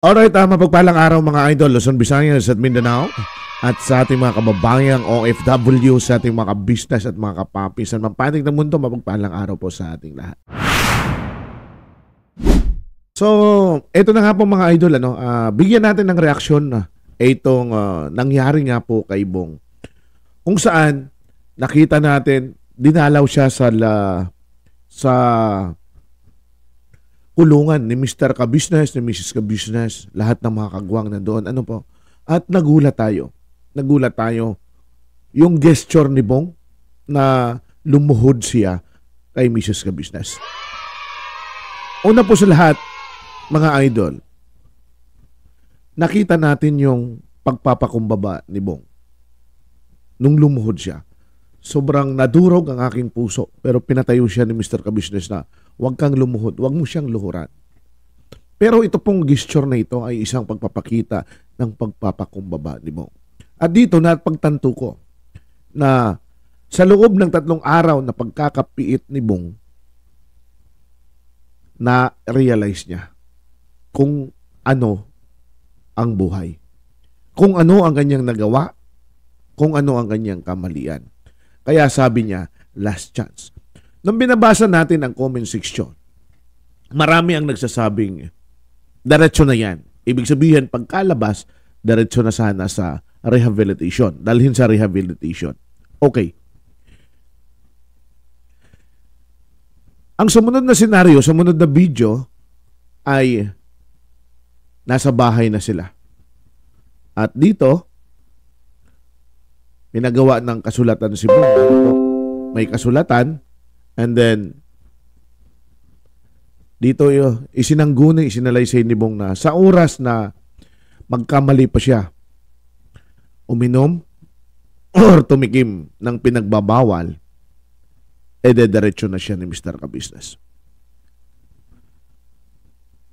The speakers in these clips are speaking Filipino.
Alright, uh, mapagpalang araw mga idol, Luzon, Visayas at Mindanao at sa ating mga kababayang OFW, sa ating mga business at mga kapapis at mampatig ng mundo, mapagpalang araw po sa ating lahat. So, ito na nga po mga idol, ano, uh, bigyan natin ng reaksyon uh, itong uh, nangyari nga po kay Bong. Kung saan, nakita natin, dinalaw siya sa, la, sa kulungan ni Mr. Kabusiness, ni Mrs. Kabusiness, lahat ng mga kagwang doon. Ano po? At nagulat tayo. Nagulat tayo yung gesture ni Bong na lumuhod siya kay Mrs. Kabusiness. Una po sa lahat, mga idol, nakita natin yung pagpapakumbaba ni Bong nung lumuhod siya sobrang nadurog ang aking puso. Pero pinatayo siya ni Mr. Kabisnes na huwag kang lumuhod, huwag mo siyang luhuran. Pero ito pong gesture na ito ay isang pagpapakita ng pagpapakumbaba ni Mong. At dito na pagtanto ko na sa loob ng tatlong araw na pagkakapiit ni Bong, na realize niya kung ano ang buhay. Kung ano ang kanyang nagawa, kung ano ang kanyang kamalian. Kaya sabi niya, last chance. Nung binabasa natin ang comment section, marami ang nagsasabing, diretso na yan. Ibig sabihin, pagkalabas, diretso na sana sa rehabilitation. Dalhin sa rehabilitation. Okay. Ang sumunod na senaryo, sumunod na video ay nasa bahay na sila. At dito, may ng kasulatan si Bong. Ano may kasulatan and then dito yo, isinangguni, isinalaysay ni Bong na sa oras na magkamali pa siya uminom or tumikim ng pinagbabawal, eh edederecho na siya ni Mr. Kabisnes.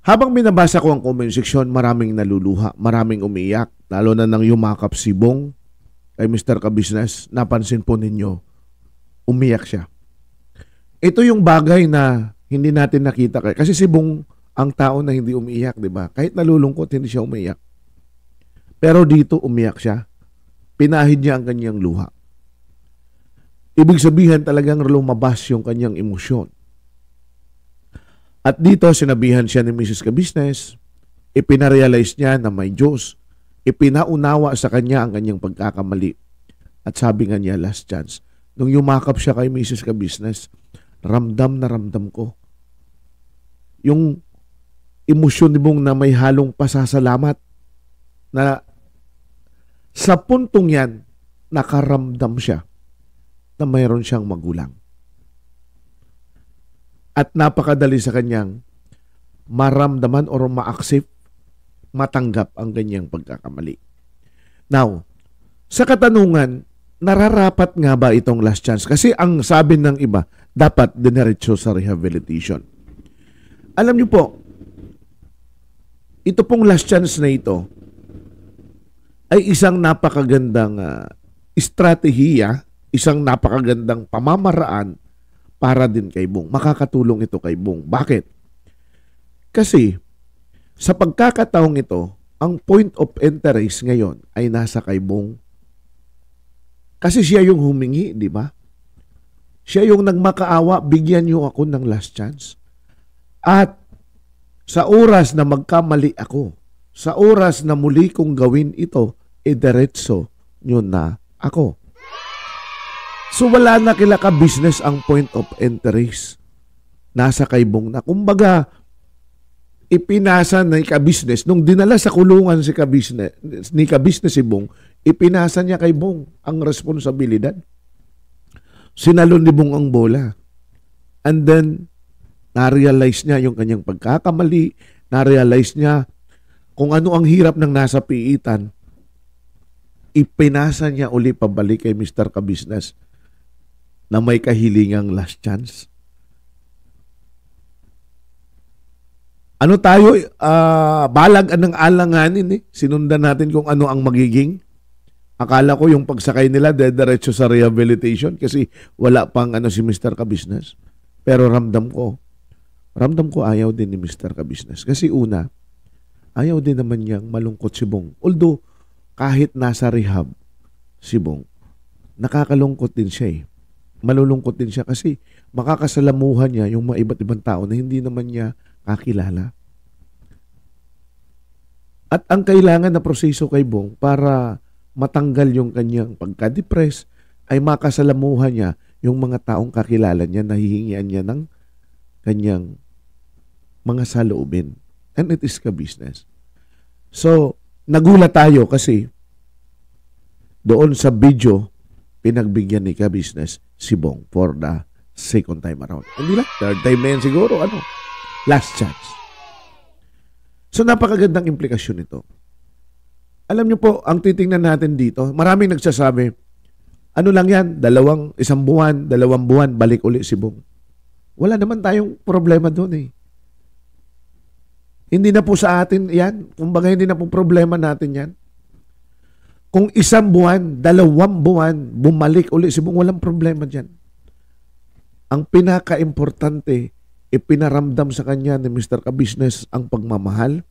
Habang binabasa ko ang comment section, maraming naluluha, maraming umiyak, lalo na nang yumakap si Bong kay Mr. Kabusiness, napansin po ninyo, umiyak siya. Ito yung bagay na hindi natin nakita. Kay, kasi si Bong ang tao na hindi umiyak, di ba? Kahit nalulungkot, hindi siya umiyak. Pero dito umiyak siya. Pinahid niya ang kanyang luha. Ibig sabihin talagang lumabas yung kanyang emosyon. At dito sinabihan siya ni Mrs. Kabisnes, ipinarealize niya na may Diyos Ipinaunawa sa kanya ang kanyang pagkakamali. At sabi nga niya, last chance, nung yumakap siya kay Mrs. Kabisnes, ramdam na ramdam ko. Yung emosyon ni mong na may halong pasasalamat na sa puntong yan, nakaramdam siya na mayroon siyang magulang. At napakadali sa kanyang maramdaman or ma-accept matanggap ang kanyang pagkakamali. Now, sa katanungan, nararapat nga ba itong last chance? Kasi ang sabi ng iba, dapat dinaretso sa rehabilitation. Alam niyo po, ito pong last chance na ito ay isang napakagandang uh, estratehiya, isang napakagandang pamamaraan para din kay Bong. Makakatulong ito kay Bong. Bakit? Kasi sa pagkakataong ito, ang point of interest ngayon ay nasa kay Bong. Kasi siya yung humingi, di ba? Siya yung nagmakaawa, bigyan niyo ako ng last chance. At sa oras na magkamali ako, sa oras na muli kong gawin ito, idiretso nyo na ako. So wala na kila ka business ang point of interest. Nasa kay Bong na. Kumbaga, ipinasa ni Kabisnes, nung dinala sa kulungan si Kabisnes, ni Kabisnes si Bong, ipinasa niya kay Bong ang responsibilidad. Sinalon ni Bong ang bola. And then, na-realize niya yung kanyang pagkakamali, na-realize niya kung ano ang hirap ng nasa piitan, ipinasa niya uli pabalik kay Mr. Kabisnes na may kahilingang last chance. ano tayo, uh, balag ang alanganin eh. Sinundan natin kung ano ang magiging. Akala ko yung pagsakay nila, dediretso sa rehabilitation kasi wala pang ano si Mr. Kabisnes. Pero ramdam ko, ramdam ko ayaw din ni Mr. Kabisnes. Kasi una, ayaw din naman niyang malungkot si Bong. Although, kahit nasa rehab si Bong, nakakalungkot din siya eh. Malulungkot din siya kasi makakasalamuhan niya yung mga iba't ibang tao na hindi naman niya kakilala. At ang kailangan na proseso kay Bong para matanggal yung kanyang pagka-depress ay makasalamuha niya yung mga taong kakilala niya, na nahihingian niya ng kanyang mga saloobin. And it is ka-business. So, nagulat tayo kasi doon sa video, pinagbigyan ni ka-business si Bong for the second time around. Hindi lang, third time na yan siguro, ano. Last chance. So napakagandang implikasyon nito. Alam niyo po, ang titingnan natin dito, maraming nagsasabi, ano lang yan, dalawang, isang buwan, dalawang buwan, balik uli si Bong. Wala naman tayong problema doon eh. Hindi na po sa atin yan. Kumbaga hindi na po problema natin yan. Kung isang buwan, dalawang buwan, bumalik uli si Bong, walang problema dyan. Ang pinaka-importante, ipinaramdam sa kanya ni Mr. Kabusiness ang pagmamahal,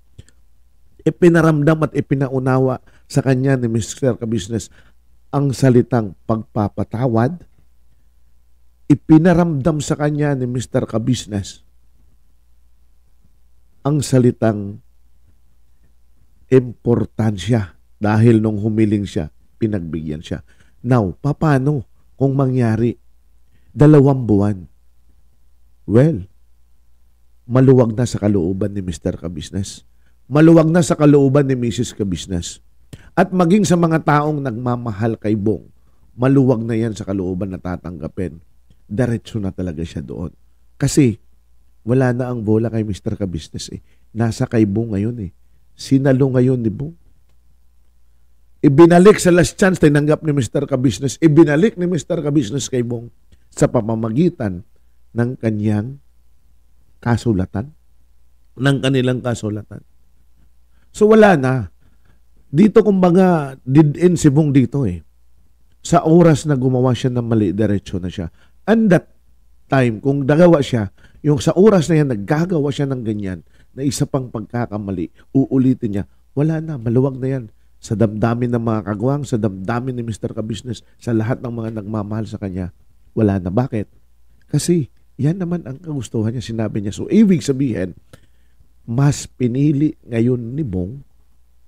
ipinaramdam at ipinaunawa sa kanya ni Mr. Kabusiness ang salitang pagpapatawad, ipinaramdam sa kanya ni Mr. Kabusiness ang salitang importansya dahil nung humiling siya, pinagbigyan siya. Now, papano kung mangyari dalawang buwan? Well, maluwag na sa kalooban ni Mr. Kabisnes. Maluwag na sa kalooban ni Mrs. Kabisnes. At maging sa mga taong nagmamahal kay Bong, maluwag na yan sa kalooban na tatanggapin. Diretso na talaga siya doon. Kasi wala na ang bola kay Mr. Kabisnes eh. Nasa kay Bong ngayon eh. Sinalo ngayon ni Bong. Ibinalik sa last chance, tinanggap ni Mr. Kabisnes. Ibinalik ni Mr. Kabisnes kay Bong sa pamamagitan ng kanyang kasulatan. Ng kanilang kasulatan. So wala na. Dito kumbaga, did-in si Bong dito eh. Sa oras na gumawa siya ng mali, diretsyo na siya. And that time, kung nagawa siya, yung sa oras na yan, naggagawa siya ng ganyan, na isa pang pagkakamali, uulitin niya, wala na, maluwag na yan sa damdamin ng mga kagawang, sa damdamin ni Mr. Kabusiness, sa lahat ng mga nagmamahal sa kanya. Wala na. Bakit? Kasi yan naman ang kagustuhan niya, sinabi niya. So, ibig sabihin, mas pinili ngayon ni Bong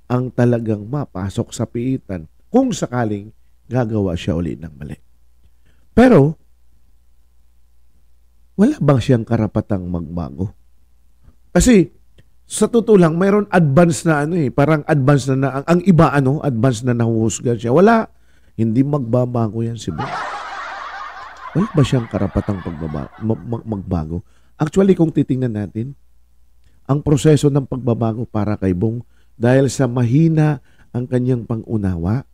ang talagang mapasok sa piitan kung sakaling gagawa siya uli ng mali. Pero, wala bang siyang karapatang magbago? Kasi, sa totoo lang, mayroon advance na ano eh. Parang advance na na. Ang, ang iba ano, advance na nahuhusgan siya. Wala. Hindi magbabago yan si Bong wala ba siyang karapatang pagbaba, mag- magbago? Actually, kung titingnan natin, ang proseso ng pagbabago para kay Bong dahil sa mahina ang kanyang pangunawa,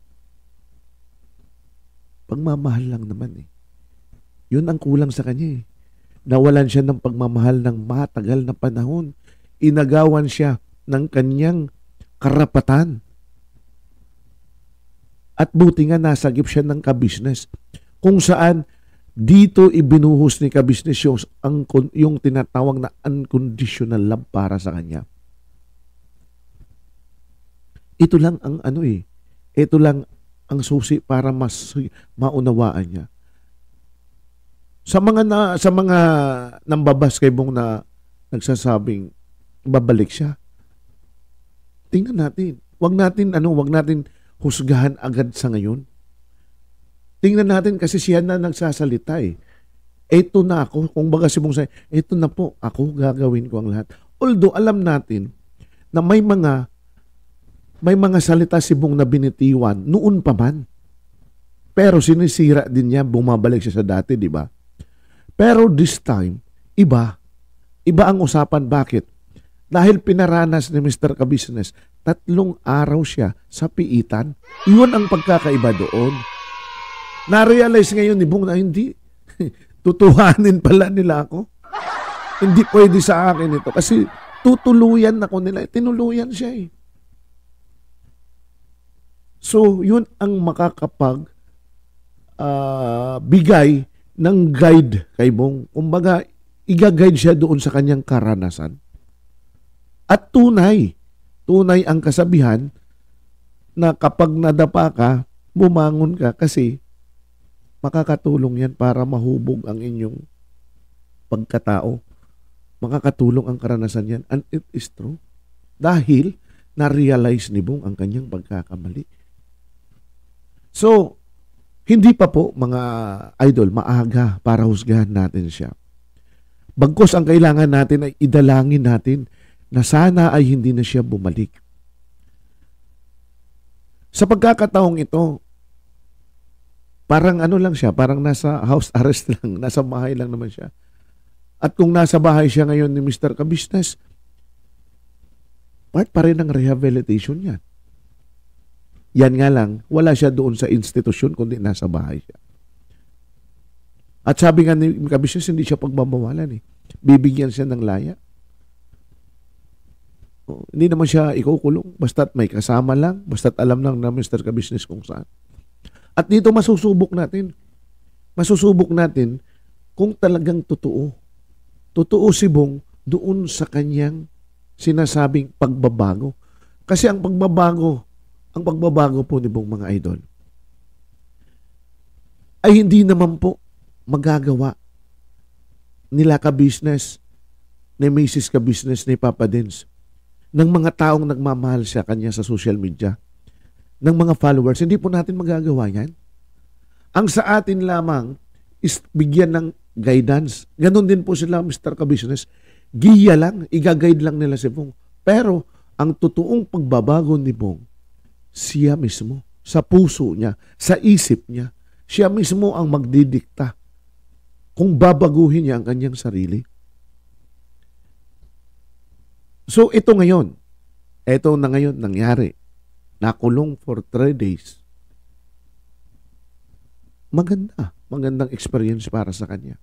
pagmamahal lang naman eh. Yun ang kulang sa kanya eh. Nawalan siya ng pagmamahal ng matagal na panahon. Inagawan siya ng kanyang karapatan. At buti nga nasagip siya ng kabisnes kung saan dito ibinuhos ni Kabisnesyos ang yung tinatawag na unconditional love para sa kanya. Ito lang ang ano eh. Ito lang ang susi para mas maunawaan niya. Sa mga na, sa mga nambabas kay Bong na nagsasabing babalik siya. Tingnan natin. Huwag natin ano, huwag natin husgahan agad sa ngayon Tingnan natin kasi siya na nagsasalita eh. Ito na ako. Kung baga si Bungsay, ito na po. Ako gagawin ko ang lahat. Although alam natin na may mga may mga salita si Bong na binitiwan noon pa man. Pero sinisira din niya, bumabalik siya sa dati, di ba? Pero this time, iba. Iba ang usapan. Bakit? Dahil pinaranas ni Mr. Kabusiness, tatlong araw siya sa piitan. Iyon ang pagkakaiba doon. Na-realize ngayon ni Bong na hindi, tutuhanin pala nila ako. hindi pwede sa akin ito. Kasi tutuluyan ako nila. Eh, tinuluyan siya eh. So, yun ang makakapag uh, bigay ng guide kay Bong. Kumbaga, iga-guide siya doon sa kanyang karanasan. At tunay, tunay ang kasabihan na kapag nadapa ka, bumangon ka kasi makakatulong yan para mahubog ang inyong pagkatao. Makakatulong ang karanasan yan. And it is true. Dahil na-realize ni Bong ang kanyang pagkakamali. So, hindi pa po mga idol maaga para husgahan natin siya. Bagkos ang kailangan natin ay idalangin natin na sana ay hindi na siya bumalik. Sa pagkakataong ito, Parang ano lang siya, parang nasa house arrest lang, nasa bahay lang naman siya. At kung nasa bahay siya ngayon ni Mr. Kabisnes, part pa rin ng rehabilitation yan. Yan nga lang, wala siya doon sa institusyon kundi nasa bahay siya. At sabi nga ni Kabisnes, hindi siya pagbabawalan eh. Bibigyan siya ng laya. Oh, hindi naman siya ikukulong. Basta't may kasama lang, basta't alam lang na Mr. Kabisnes kung saan. At dito masusubok natin. Masusubok natin kung talagang totoo. Totoo si Bong doon sa kanyang sinasabing pagbabago. Kasi ang pagbabago, ang pagbabago po ni Bong mga idol, ay hindi naman po magagawa nila ka-business, ni Mrs. ka-business, ni Papa Dins, ng mga taong nagmamahal siya kanya sa social media ng mga followers, hindi po natin magagawa yan. Ang sa atin lamang is bigyan ng guidance. Ganon din po sila, Mr. Kabusiness. Giya lang, igaguide lang nila si Pong. Pero, ang totoong pagbabago ni Pong, siya mismo, sa puso niya, sa isip niya, siya mismo ang magdidikta kung babaguhin niya ang kanyang sarili. So, ito ngayon, ito na ngayon nangyari nakulong for 3 days. Maganda. Magandang experience para sa kanya.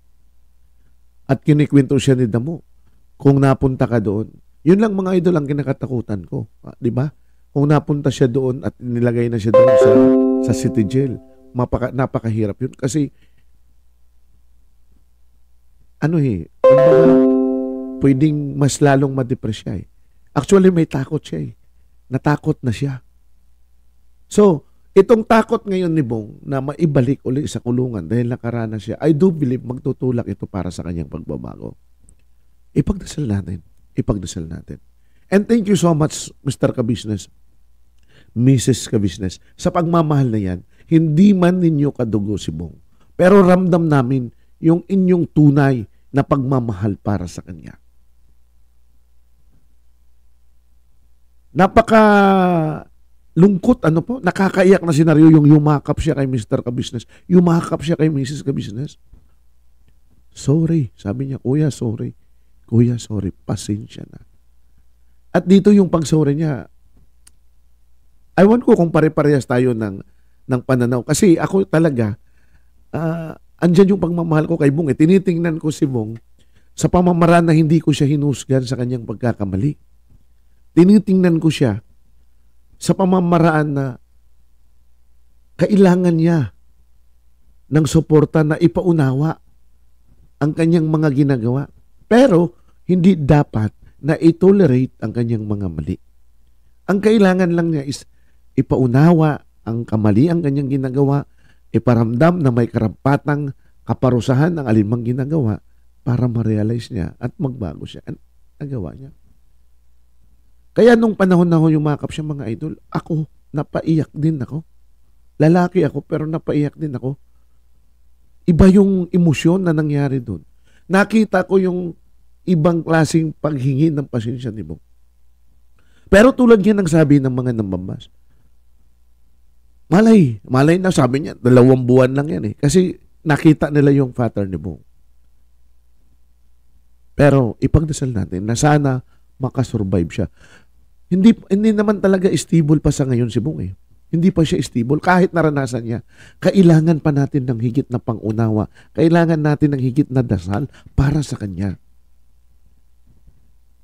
At kinikwento siya ni Damo. Kung napunta ka doon, yun lang mga idol ang kinakatakutan ko. Ah, di ba? Kung napunta siya doon at nilagay na siya doon sa, sa city jail, mapaka, napakahirap yun. Kasi, ano eh, kumbaga, pwedeng mas lalong madepress siya eh. Actually, may takot siya eh. Natakot na siya. So, itong takot ngayon ni Bong na maibalik uli sa kulungan dahil nakaranas siya, I do believe magtutulak ito para sa kanyang pagbabago. Ipagdasal natin. Ipagdasal natin. And thank you so much, Mr. Kabusiness, Mrs. Kabusiness, sa pagmamahal na yan, hindi man ninyo kadugo si Bong. Pero ramdam namin yung inyong tunay na pagmamahal para sa kanya. Napaka lungkot, ano po, nakakaiyak na senaryo yung yumakap siya kay Mr. Kabusiness. Yumakap siya kay Mrs. Kabusiness. Sorry, sabi niya, kuya, sorry. Kuya, sorry, pasensya na. At dito yung pag-sorry niya, I want ko kung pare-parehas tayo ng, ng pananaw. Kasi ako talaga, uh, andyan yung pagmamahal ko kay Bong. Eh, tinitingnan ko si Bong sa pamamaraan na hindi ko siya hinusgan sa kanyang pagkakamali. Tinitingnan ko siya sa pamamaraan na kailangan niya ng suporta na ipaunawa ang kanyang mga ginagawa. Pero hindi dapat na itolerate ang kanyang mga mali. Ang kailangan lang niya is ipaunawa ang kamali ang kanyang ginagawa, iparamdam na may karapatang kaparusahan ang alinmang ginagawa para ma-realize niya at magbago siya ang nagawa niya. Kaya nung panahon na ho yumakap siya mga idol, ako, napaiyak din ako. Lalaki ako pero napaiyak din ako. Iba yung emosyon na nangyari doon. Nakita ko yung ibang klasing paghingi ng pasensya ni Bong. Pero tulad yan ang sabi ng mga nambambas. Malay, malay na sabi niya, dalawang buwan lang yan eh. Kasi nakita nila yung father ni Bong. Pero ipagdasal natin na sana makasurvive siya. Hindi, hindi naman talaga stable pa sa ngayon si Bong eh. Hindi pa siya stable kahit naranasan niya. Kailangan pa natin ng higit na pangunawa. Kailangan natin ng higit na dasal para sa kanya.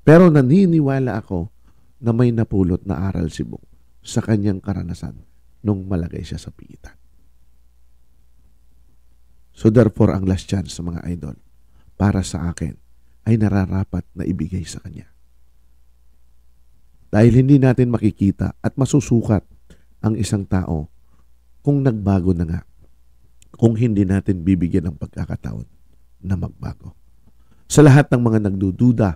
Pero naniniwala ako na may napulot na aral si Bong sa kanyang karanasan nung malagay siya sa pita. So therefore, ang last chance sa mga idol para sa akin ay nararapat na ibigay sa kanya. Dahil hindi natin makikita at masusukat ang isang tao kung nagbago na nga. Kung hindi natin bibigyan ng pagkakataon na magbago. Sa lahat ng mga nagdududa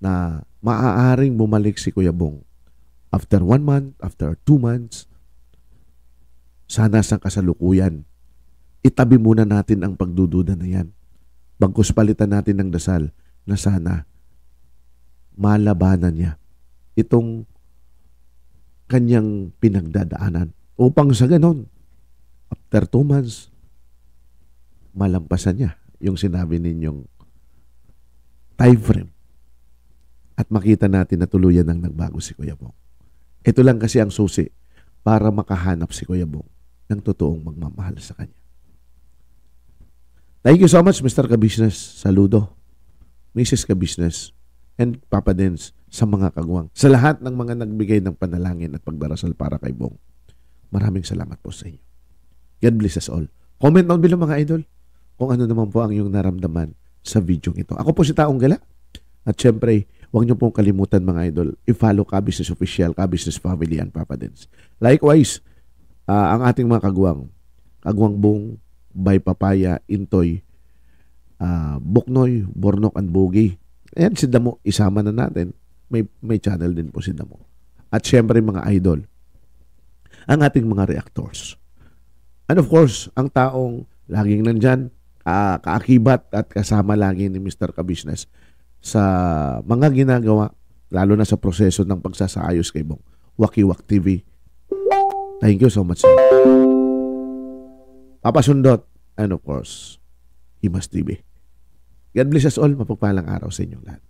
na maaaring bumalik si Kuya Bong after one month, after two months, sana sa kasalukuyan, itabi muna natin ang pagdududa na yan. Bagkus palitan natin ng dasal na sana malabanan niya itong kanyang pinagdadaanan upang sa ganon after two months malampasan niya yung sinabi ninyong time frame at makita natin na tuluyan ng nagbago si Kuya Bong. Ito lang kasi ang susi para makahanap si Kuya Bong ng totoong magmamahal sa kanya. Thank you so much, Mr. Kabisnes. Saludo. Mrs. Kabisnes and Papa Dens sa mga kagwang. Sa lahat ng mga nagbigay ng panalangin at pagdarasal para kay Bong. Maraming salamat po sa inyo. God bless us all. Comment down below mga idol kung ano naman po ang iyong naramdaman sa video ito. Ako po si Taong Gala. At syempre, huwag niyo pong kalimutan mga idol, i-follow ka Official, ka Business Family and Papa Dens. Likewise, uh, ang ating mga kagwang, Kagwang Bong, By Papaya, Intoy, uh, Buknoy, Bornok and Bogi, Ayan, si Damo, isama na natin. May, may channel din po si Damo. At syempre mga idol, ang ating mga reactors. And of course, ang taong laging nandyan, uh, kaakibat at kasama lagi ni Mr. Kabusiness sa mga ginagawa, lalo na sa proseso ng pagsasayos kay Bong. Wakiwak TV. Thank you so much. Papa Sundot and of course, Himas TV. God bless us all. Mapagpalang araw sa inyong lahat.